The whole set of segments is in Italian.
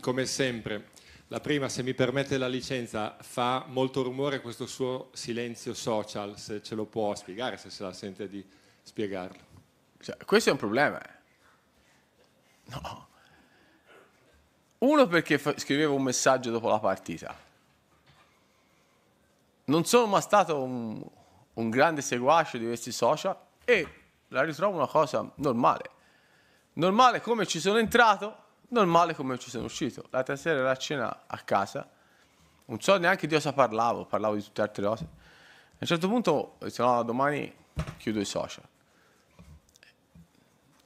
Come sempre, la prima, se mi permette la licenza, fa molto rumore questo suo silenzio social, se ce lo può spiegare, se se la sente di spiegarlo. Cioè, questo è un problema. Eh. No. Uno perché fa- scrivevo un messaggio dopo la partita. Non sono mai stato un, un grande seguace di questi social e la ritrovo una cosa normale. Normale come ci sono entrato, normale come ci sono uscito. L'altra sera era a cena a casa, non so neanche di cosa parlavo, parlavo di tutte altre cose. A un certo punto ho detto no, domani chiudo i social.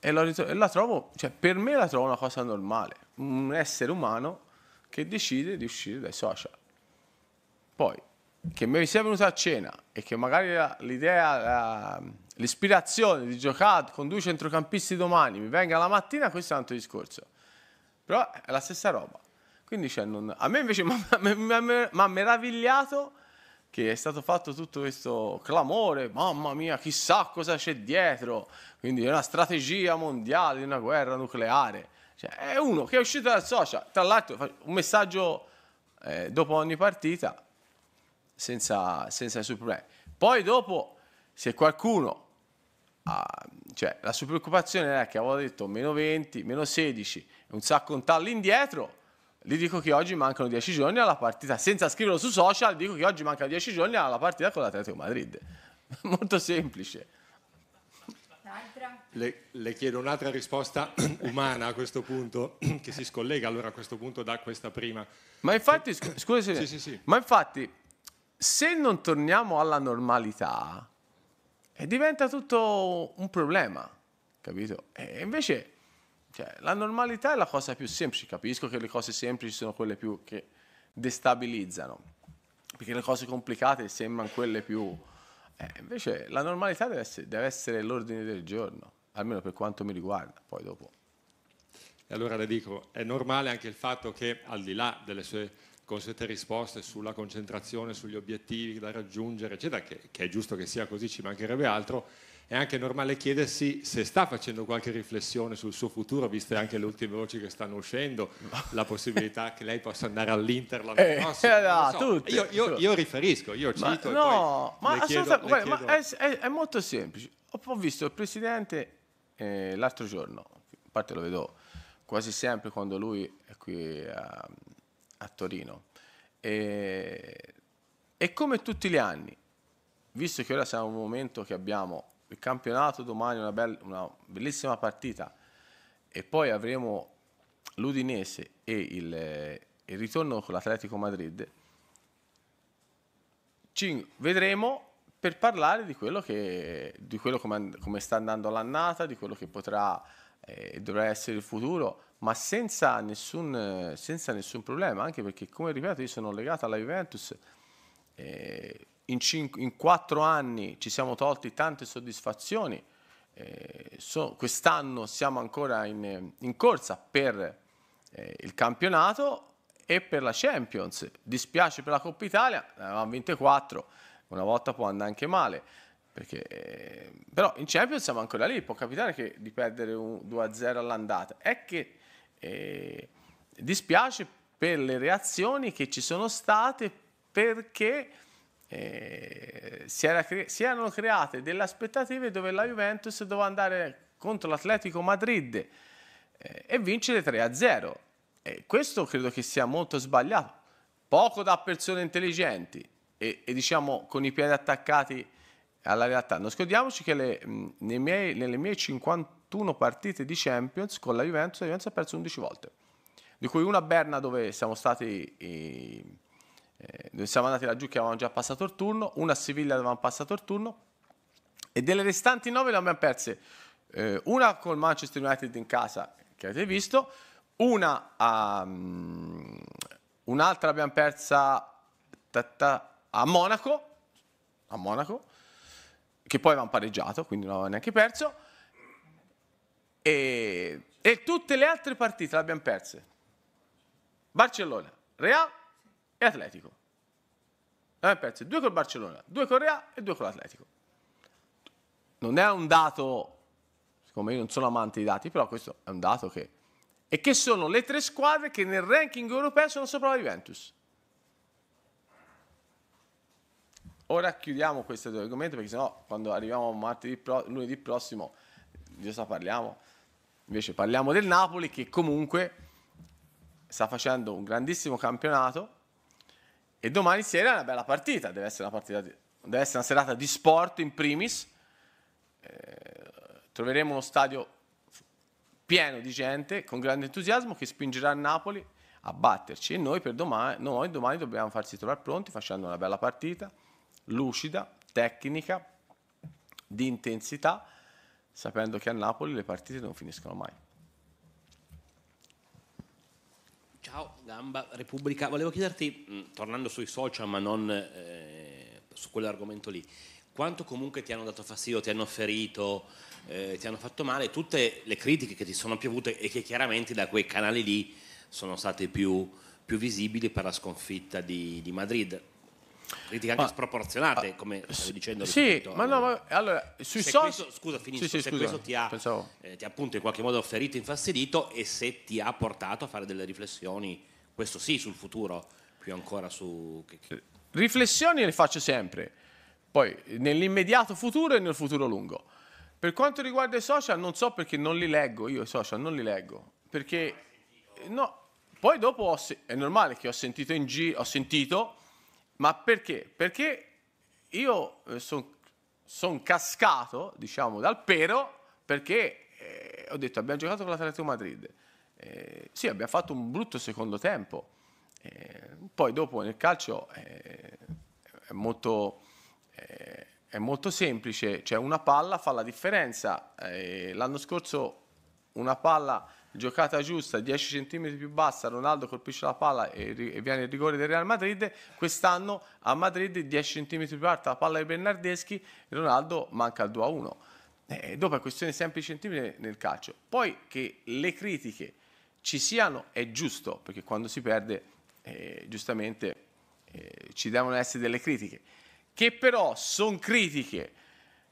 E la, ritro- e la trovo, cioè per me la trovo una cosa normale, un essere umano che decide di uscire dai social. Poi che mi sia venuta a cena e che magari l'idea, l'ispirazione di giocare con due centrocampisti domani mi venga la mattina, questo è un altro discorso. Però è la stessa roba. Quindi cioè, non... a me invece mi ha meravigliato che è stato fatto tutto questo clamore, mamma mia, chissà cosa c'è dietro, quindi è una strategia mondiale di una guerra nucleare. Cioè, è uno che è uscito dal social, tra l'altro un messaggio eh, dopo ogni partita, senza, senza nessun problema. Poi dopo, se qualcuno, ha, cioè la sua preoccupazione è che avevo detto meno 20, meno 16, un sacco un tallo indietro, gli dico che oggi mancano 10 giorni alla partita, senza scriverlo su social, dico che oggi mancano 10 giorni alla partita con l'Atletico Madrid. Molto semplice. Le, le, chiedo un'altra risposta umana a questo punto, che si scollega allora a questo punto da questa prima. Ma infatti, scusi, sì, sì, sì. ma infatti se non torniamo alla normalità, eh, diventa tutto un problema, capito? E invece cioè, la normalità è la cosa più semplice, capisco che le cose semplici sono quelle più che destabilizzano, perché le cose complicate sembrano quelle più... Eh, invece la normalità deve essere, deve essere l'ordine del giorno, almeno per quanto mi riguarda, poi dopo. E allora le dico, è normale anche il fatto che al di là delle sue con sette risposte sulla concentrazione, sugli obiettivi da raggiungere, eccetera, che, che è giusto che sia così, ci mancherebbe altro, è anche normale chiedersi se sta facendo qualche riflessione sul suo futuro, viste anche le ultime voci che stanno uscendo, la possibilità che lei possa andare all'Inter l'anno eh, No, so. io, io, io, riferisco, io cito ma, no, ma, chiedo, senza, guarda, ma è, è, è, molto semplice. Ho, visto il Presidente eh, l'altro giorno, a parte lo vedo quasi sempre quando lui è qui a, a Torino. E, e come tutti gli anni, visto che ora siamo in un momento che abbiamo il campionato domani, una, bella, una bellissima partita, e poi avremo l'Udinese e il, il ritorno con l'Atletico Madrid, ci vedremo per parlare di quello che, di quello come, come sta andando l'annata, di quello che potrà eh, dovrà essere il futuro, ma senza nessun, senza nessun, problema, anche perché come ripeto io sono legato alla Juventus, eh, in, cinque, in quattro anni ci siamo tolti tante soddisfazioni, eh, so, quest'anno siamo ancora in, in corsa per eh, il campionato e per la Champions, dispiace per la Coppa Italia, avevamo 24, una volta può andare anche male. Perché, però in Champions siamo ancora lì, può capitare che di perdere un 2-0 all'andata. È che eh, dispiace per le reazioni che ci sono state perché eh, si, cre- si, erano create delle aspettative dove la Juventus doveva andare contro l'Atletico Madrid eh, e vincere 3-0. E questo credo che sia molto sbagliato. Poco da persone intelligenti e, e diciamo con i piedi attaccati alla realtà. Non scordiamoci che le, miei, nelle mie 51 partite di Champions con la Juventus, la Juventus ha perso 11 volte, di cui una a Berna dove siamo stati... I, eh, dove siamo andati laggiù che avevamo già passato il turno, una a Siviglia avevamo passato il turno e delle restanti 9 le abbiamo perse eh, una col Manchester United in casa che avete visto, una a, um, un'altra l'abbiamo persa ta, ta, a Monaco, a Monaco che poi avevano pareggiato, quindi non avevano neanche perso, e, e tutte le altre partite le abbiamo perse. Barcellona, Real e Atletico. Ne abbiamo perse due col Barcellona, due con Real e due con l'Atletico. Non è un dato, siccome io non sono amante di dati, però questo è un dato che... E che sono le tre squadre che nel ranking europeo sono sopra la Juventus. ora chiudiamo questi due argomenti perché sennò quando arriviamo martedì pro- lunedì prossimo di cosa parliamo? Invece parliamo del Napoli che comunque sta facendo un grandissimo campionato e domani sera è una bella partita, deve essere una, partita di, deve essere una serata di sport in primis. Eh, troveremo uno stadio pieno di gente con grande entusiasmo che spingerà il Napoli a batterci e noi, domani, noi domani dobbiamo farci trovare pronti facendo una bella partita lucida, tecnica, di intensità, sapendo che a Napoli le partite non finiscono mai. Ciao Gamba, Repubblica, volevo chiederti, mm, tornando sui social ma non eh, su quell'argomento lì, quanto comunque ti hanno dato fastidio, ti hanno ferito, eh, ti hanno fatto male, tutte le critiche che ti sono piovute e che chiaramente da quei canali lì sono state più, più visibili per la sconfitta di, di Madrid critiche anche ah, sproporzionate, ah, come stavi dicendo. Sì, ma no, ma allora, sui social... Scusa, finisco, sì, sì, se scusa, questo ti ha, eh, ti ha, appunto in qualche modo ferito, infastidito e se ti ha portato a fare delle riflessioni, questo sì, sul futuro, più ancora su... Riflessioni le faccio sempre, poi nell'immediato futuro e nel futuro lungo. Per quanto riguarda i social, non so perché non li leggo, io i social non li leggo, perché... No, poi dopo se- è normale che ho sentito in giro, ho sentito ma perché? Perché io eh, sono son cascato, diciamo, dal pero perché eh, ho detto abbiamo giocato con l'Atletico Madrid. Eh, sì, abbiamo fatto un brutto secondo tempo. Eh, poi dopo nel calcio eh, è molto, eh, è molto semplice, cioè una palla fa la differenza. l'anno scorso una palla giocata giusta, 10 cm più bassa, Ronaldo colpisce la palla e, e, viene il rigore del Real Madrid, quest'anno a Madrid 10 cm più alta la palla di Bernardeschi, Ronaldo manca il 2-1. Eh, dopo è questione semplice centimetri nel calcio. Poi che le critiche ci siano è giusto, perché quando si perde eh, giustamente eh, ci devono essere delle critiche, che però sono critiche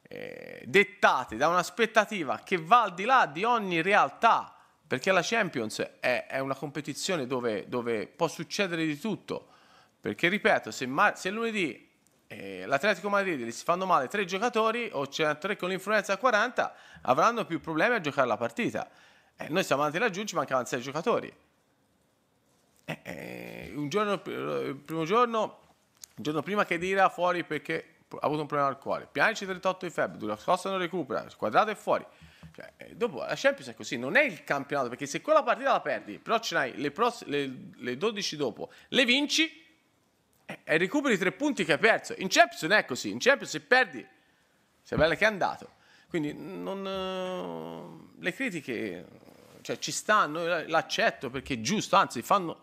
eh, dettate da un'aspettativa che va al di là di ogni realtà perché la Champions è, è una competizione dove, dove, può succedere di tutto. Perché, ripeto, se, ma- se lunedì eh, l'Atletico Madrid gli si fanno male tre giocatori o c'è tre con l'influenza a 40, avranno più problemi a giocare la partita. Eh, noi siamo andati laggiù, ci mancavano sei giocatori. Eh, eh un giorno, eh, il primo giorno, il giorno prima che Dira fuori perché ha avuto un problema al cuore. Pianici 38 di febbre, la scossa non recupera, squadrato è fuori. Cioè, eh, dopo la Champions è così, non è il campionato, perché se quella partita la perdi, però ce l'hai le, pross- le, le 12 dopo, le vinci e, eh, e recuperi i tre punti che hai perso. In Champions non è così, in Champions se perdi, sei bella che è andato. Quindi non, eh, le critiche cioè, ci stanno, l'accetto perché è giusto, anzi fanno,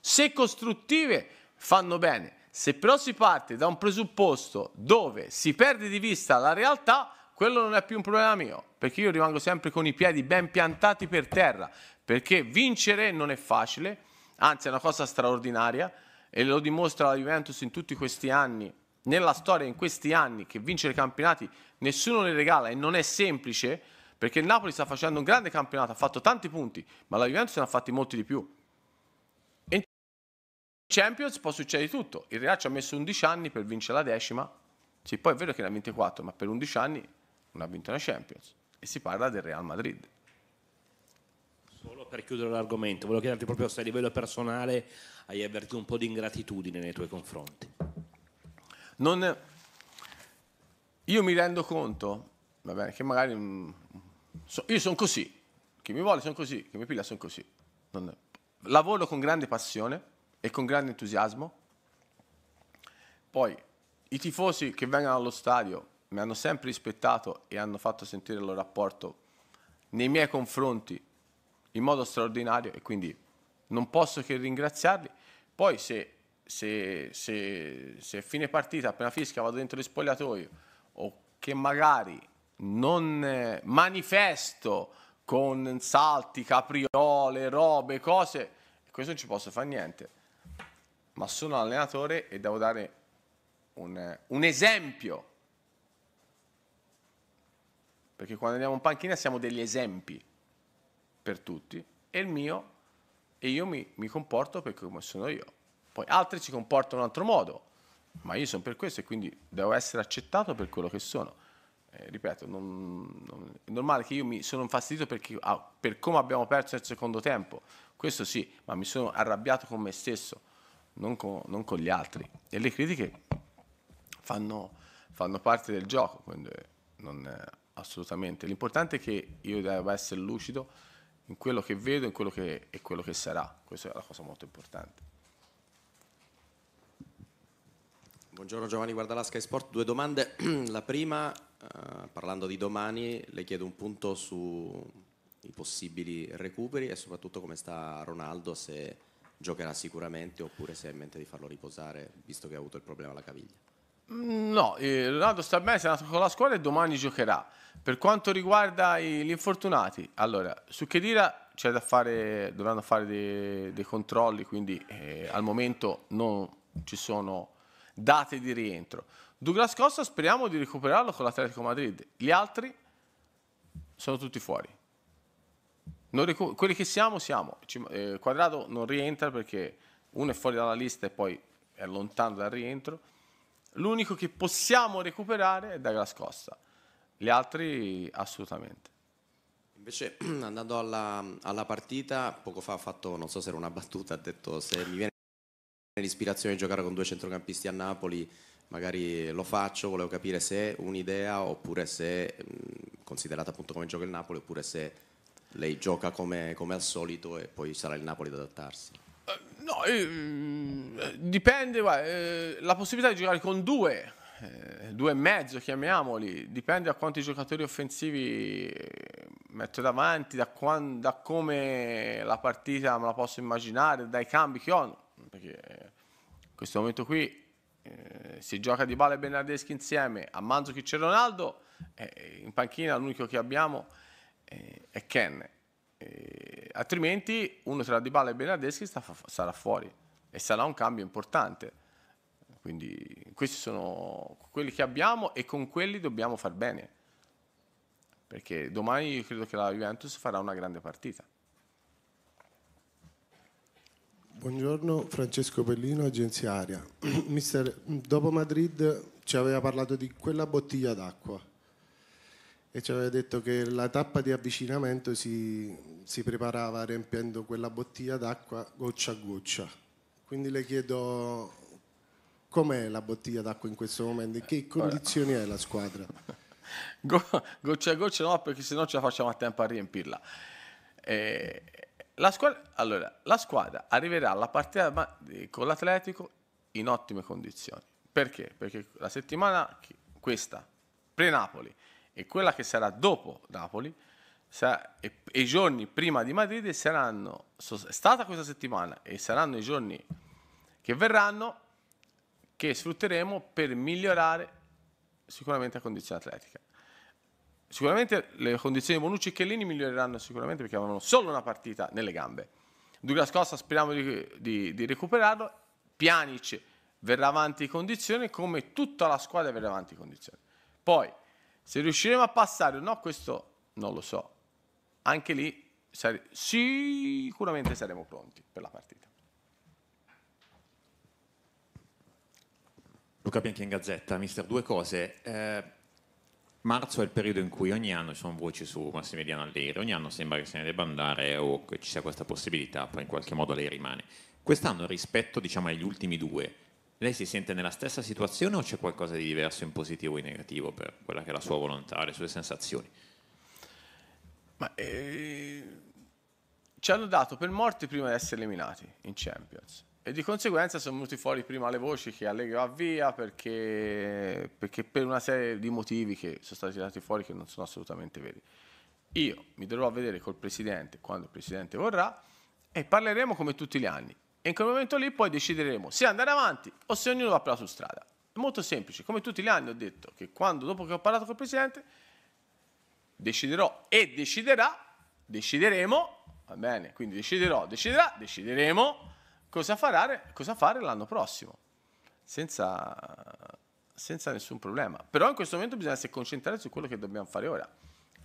se costruttive fanno bene. Se però si parte da un presupposto dove si perde di vista la realtà, quello non è più un problema mio, perché io rimango sempre con i piedi ben piantati per terra, perché vincere non è facile, anzi è una cosa straordinaria e lo dimostra la Juventus in tutti questi anni, nella storia in questi anni che vincere campionati nessuno le regala e non è semplice, perché il Napoli sta facendo un grande campionato, ha fatto tanti punti, ma la Juventus ne ha fatti molti di più. In Champions può succedere tutto, il Real ci ha messo 11 anni per vincere la decima, sì, poi è vero che ne ha 24, ma per 11 anni non ha vinto la Champions e si parla del Real Madrid. Solo per chiudere l'argomento, volevo chiederti proprio se a livello personale hai avvertito un po' di ingratitudine nei tuoi confronti. Non, io mi rendo conto, va bene, che magari mm, so, io sono così, chi mi vuole sono così, chi mi piglia sono così. Non, lavoro con grande passione e con grande entusiasmo. Poi i tifosi che vengono allo stadio mi hanno sempre rispettato e hanno fatto sentire il loro rapporto nei miei confronti in modo straordinario e quindi non posso che ringraziarli. Poi se, se, se, se fine partita, appena fischia, vado dentro gli spogliatoio o che magari non eh, manifesto con salti, capriole, robe, cose, questo non ci posso fare niente. Ma sono allenatore e devo dare un, un esempio perché quando andiamo in panchina siamo degli esempi per tutti, e il mio, e io mi, mi comporto per come sono io. Poi altri si comportano in un altro modo, ma io sono per questo e quindi devo essere accettato per quello che sono. Eh, ripeto, non, non, è normale che io mi sono infastidito perché, ah, per come abbiamo perso il secondo tempo, questo sì, ma mi sono arrabbiato con me stesso, non con, non con gli altri. E le critiche fanno, fanno parte del gioco, quindi non... È, assolutamente. L'importante è che io debba essere lucido in quello che vedo in quello e quello che sarà. Questa è la cosa molto importante. Buongiorno Giovanni guarda la Sky Sport, due domande. la prima, eh, parlando di domani, le chiedo un punto sui possibili recuperi e soprattutto come sta Ronaldo, se giocherà sicuramente oppure se ha in mente di farlo riposare, visto che ha avuto il problema alla caviglia. Mm, no, eh, Ronaldo sta bene, si è andato con la squadra e domani giocherà. Per quanto riguarda gli infortunati, allora, su Chedira c'è da fare, dovranno fare dei, dei controlli, quindi eh, al momento non ci sono date di rientro. Douglas Costa speriamo di recuperarlo con l'Atletico Madrid, gli altri sono tutti fuori. Recu- quelli che siamo, siamo. Ci, eh, quadrato non rientra perché uno è fuori dalla lista e poi è lontano dal rientro. L'unico che possiamo recuperare è Douglas Costa gli altri assolutamente. Invece andando alla, alla, partita, poco fa ha fatto, non so se era una battuta, ha detto se mi viene l'ispirazione di giocare con due centrocampisti a Napoli magari lo faccio, volevo capire se è un'idea oppure se, considerata appunto come gioca il Napoli, oppure se lei gioca come, come al solito e poi sarà il Napoli ad adattarsi. Eh, no, eh, eh dipende, guarda, eh, la possibilità di giocare con due eh, due e mezzo, chiamiamoli, dipende da quanti giocatori offensivi eh, metto davanti, da, quando, da come la partita me la posso immaginare, dai cambi che ho, perché in eh, questo momento qui eh, si gioca Di Bale e Bernardeschi insieme a Manzukic e Ronaldo, eh, in panchina l'unico che abbiamo è Ken, altrimenti uno tra Di Bale e Bernardeschi sta, sarà fuori e sarà un cambio importante quindi questi sono quelli che abbiamo e con quelli dobbiamo far bene. Perché domani io credo che la Juventus farà una grande partita. Buongiorno, Francesco Pellino, agenzia Aria. Mister, dopo Madrid ci aveva parlato di quella bottiglia d'acqua e ci aveva detto che la tappa di avvicinamento si, si preparava riempiendo quella bottiglia d'acqua goccia a goccia. Quindi le chiedo Com'è la bottiglia d'acqua in questo momento? In che condizioni è la squadra? Go, goccia a goccia no, perché sennò ce la facciamo a tempo a riempirla. Eh, la, squadra, allora, la squadra arriverà alla partita eh, con l'Atletico in ottime condizioni. Perché? Perché la settimana questa, pre-Napoli, e quella che sarà dopo Napoli, sarà, e, e, i giorni prima di Madrid saranno, è stata questa settimana e saranno i giorni che verranno, che sfrutteremo per migliorare sicuramente la condizione atletica. Sicuramente le condizioni di Bonucci e Chiellini miglioreranno sicuramente perché avevano solo una partita nelle gambe. Douglas Costa speriamo di, di, di recuperarlo, Pianic verrà avanti in condizione come tutta la squadra verrà avanti in condizione. Poi, se riusciremo a passare o no, questo non lo so. Anche lì sare- sicuramente saremo pronti per la partita. Luca Bianchi in Gazzetta, mister, due cose. Eh, marzo è il periodo in cui ogni anno ci sono voci su Massimiliano Allegri, ogni anno sembra che se ne debba andare o che ci sia questa possibilità, poi in qualche modo lei rimane. Quest'anno rispetto diciamo, agli ultimi due, lei si sente nella stessa situazione o c'è qualcosa di diverso in positivo o in negativo per quella che è la sua volontà, le sue sensazioni? Ma, eh, ci hanno dato per morti prima di essere eliminati in Champions e di conseguenza sono venuti fuori prima le voci che Allegri va via perché, perché, per una serie di motivi che sono stati dati fuori che non sono assolutamente veri. Io mi dovrò vedere col Presidente quando il Presidente vorrà e parleremo come tutti gli anni. E in quel momento lì poi decideremo se andare avanti o se ognuno va per la sua strada. È molto semplice, come tutti gli anni ho detto che quando, dopo che ho parlato col Presidente, deciderò e deciderà, decideremo, va bene, quindi deciderò, deciderà, decideremo cosa, farare, cosa fare l'anno prossimo, senza, senza nessun problema. Però in questo momento bisogna essere concentrati su quello che dobbiamo fare ora.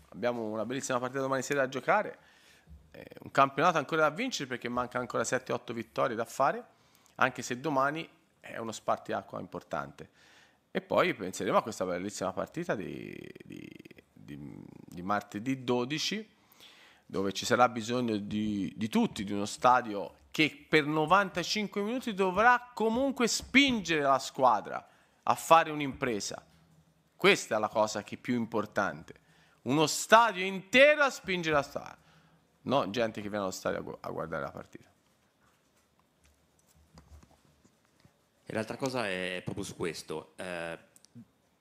Abbiamo una bellissima partita domani sera da giocare, eh, un campionato ancora da vincere perché mancano ancora 7-8 vittorie da fare, anche se domani è uno spartiacqua importante. E poi penseremo a questa bellissima partita di, di, di, di martedì 12, dove ci sarà bisogno di, tutti, di uno stadio che per 95 minuti dovrà comunque spingere la squadra a fare un'impresa. Questa è la cosa che è più importante. Uno stadio intero a spingere la squadra. No, gente che viene allo stadio a guardare la partita. E l'altra cosa è proprio su questo. Eh,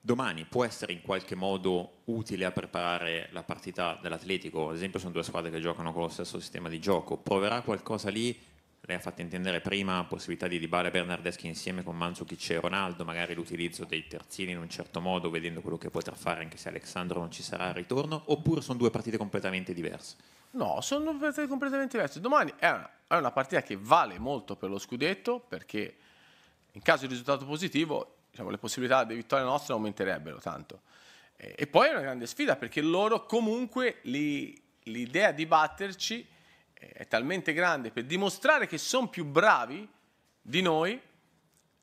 domani può essere in qualche modo utile a preparare la partita dell'Atletico. Ad esempio, sono due squadre che giocano con lo stesso sistema di gioco. Proverà qualcosa lì lei ha fatto intendere prima la possibilità di Dybala e Bernardeschi insieme con Manzukic e Ronaldo, magari l'utilizzo dei terzini in un certo modo, vedendo quello che potrà fare anche se Alessandro non ci sarà al ritorno, oppure sono due partite completamente diverse? No, sono due partite completamente diverse. Domani è una, è una partita che vale molto per lo scudetto perché in caso di risultato positivo diciamo, le possibilità di vittoria nostra aumenterebbero tanto. E, e poi è una grande sfida perché loro comunque li, l'idea di batterci è talmente grande per dimostrare che sono più bravi di noi,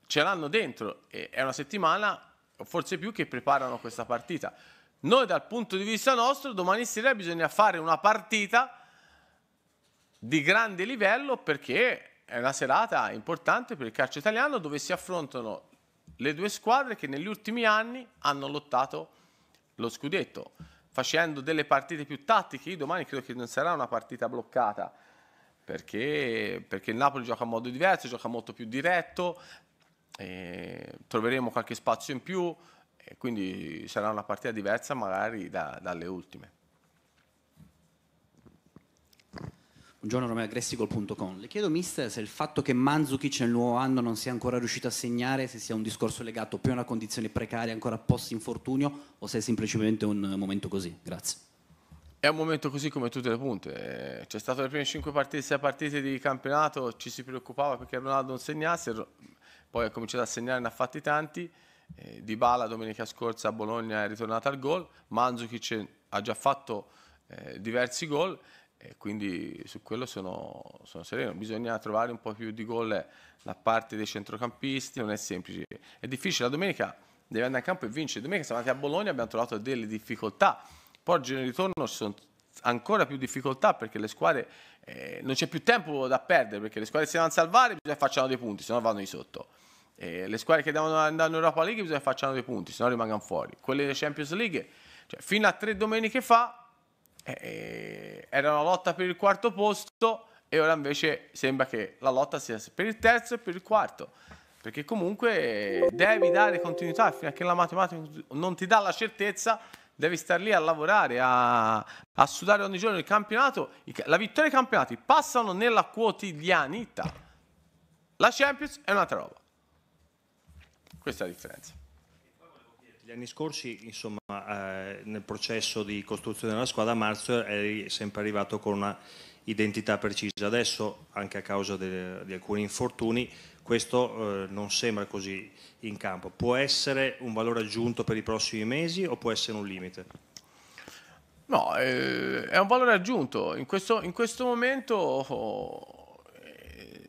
ce l'hanno dentro. E è una settimana, o forse più, che preparano questa partita. Noi dal punto di vista nostro, domani sera bisogna fare una partita di grande livello perché è una serata importante per il calcio italiano dove si affrontano le due squadre che negli ultimi anni hanno lottato lo scudetto facendo delle partite più tattiche. Io domani credo che non sarà una partita bloccata. Perché, perché il Napoli gioca in modo diverso, gioca molto più diretto, troveremo qualche spazio in più, quindi sarà una partita diversa magari da, dalle ultime. Buongiorno Romeo Gressicol.com. Le chiedo, mister, se il fatto che Manzukic nel nuovo anno non sia ancora riuscito a segnare, se sia un discorso legato più a una condizione precaria ancora post-infortunio o se è semplicemente un momento così. Grazie. È un momento così come tutte le punte. Eh, c'è stato le prime 5 partite, 6 partite di campionato, ci si preoccupava perché Ronaldo non segnasse, poi ha cominciato a segnare, ne ha fatti tanti. Eh, di Bala domenica scorsa a Bologna è ritornata al gol, Manzukic ha già fatto eh, diversi gol e quindi su quello sono, sono, sereno. Bisogna trovare un po' più di gol da parte dei centrocampisti, non è semplice. È difficile, la domenica deve andare in campo e vince. Domenica siamo andati a Bologna, abbiamo trovato delle difficoltà, poi al giorno di ritorno ci sono ancora più difficoltà perché le squadre eh, non c'è più tempo da perdere perché le squadre si devono salvare bisogna facciano dei punti, se no vanno di sotto. E le squadre che devono andare in Europa League bisogna facciano dei punti, se no rimangono fuori. Quelle delle Champions League, cioè, fino a tre domeniche fa eh, eh, era una lotta per il quarto posto e ora invece sembra che la lotta sia per il terzo e per il quarto. Perché comunque devi dare continuità fino a che la matematica non ti dà la certezza devi stare lì a lavorare, a, a, sudare ogni giorno il campionato. La vittoria dei campionati passano nella quotidianità. La Champions è un'altra roba. Questa è la differenza. Gli anni scorsi, insomma, eh, nel processo di costruzione della squadra, Marzio è sempre arrivato con una identità precisa. Adesso, anche a causa de, di alcuni infortuni, questo eh, non sembra così in campo. Può essere un valore aggiunto per i prossimi mesi o può essere un limite? No, eh, è un valore aggiunto. In questo, in questo momento oh, eh,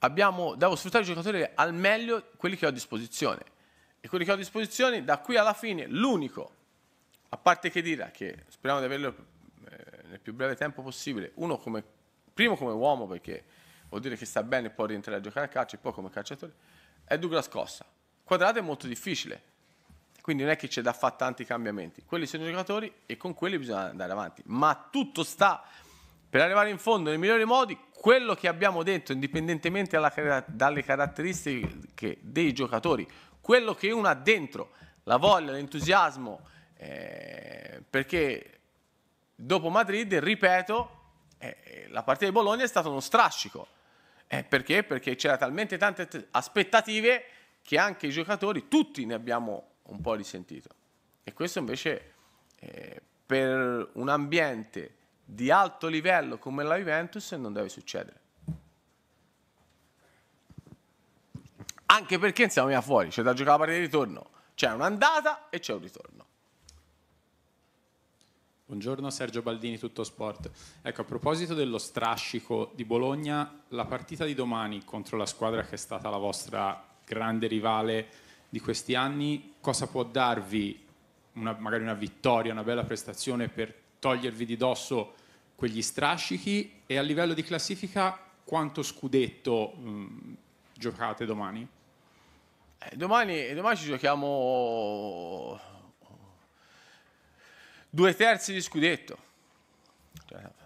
abbiamo, devo sfruttare i giocatori al meglio quelli che ho a disposizione e quelli che ho a disposizione da qui alla fine, l'unico, a parte che dire che speriamo di averlo eh, nel più breve tempo possibile, uno come, primo come uomo perché vuol dire che sta bene e può rientrare a giocare a calcio e poi come calciatore, è Douglas Costa. Quadrato è molto difficile, quindi non è che c'è da fare tanti cambiamenti. Quelli sono i giocatori e con quelli bisogna andare avanti, ma tutto sta per arrivare in fondo nei migliori modi, quello che abbiamo detto, indipendentemente dalle caratteristiche dei giocatori, quello che uno ha dentro, la voglia, l'entusiasmo, eh, perché dopo Madrid, ripeto, eh, eh, la partita di Bologna è stato uno strascico. Eh, perché? Perché c'era talmente tante t- aspettative che anche i giocatori, tutti ne abbiamo un po' risentito. E questo invece eh, per un ambiente di alto livello come la Juventus non deve succedere. anche perché non siamo via fuori, c'è da giocare la partita di ritorno, c'è un'andata e c'è un ritorno. Buongiorno Sergio Baldini, Tutto Sport. Ecco, a proposito dello strascico di Bologna, la partita di domani contro la squadra che è stata la vostra grande rivale di questi anni, cosa può darvi una, magari una vittoria, una bella prestazione per togliervi di dosso quegli strascichi e a livello di classifica quanto scudetto mh, mm, giocate domani? Eh, domani, eh, domani ci giochiamo due terzi di scudetto. Cioè,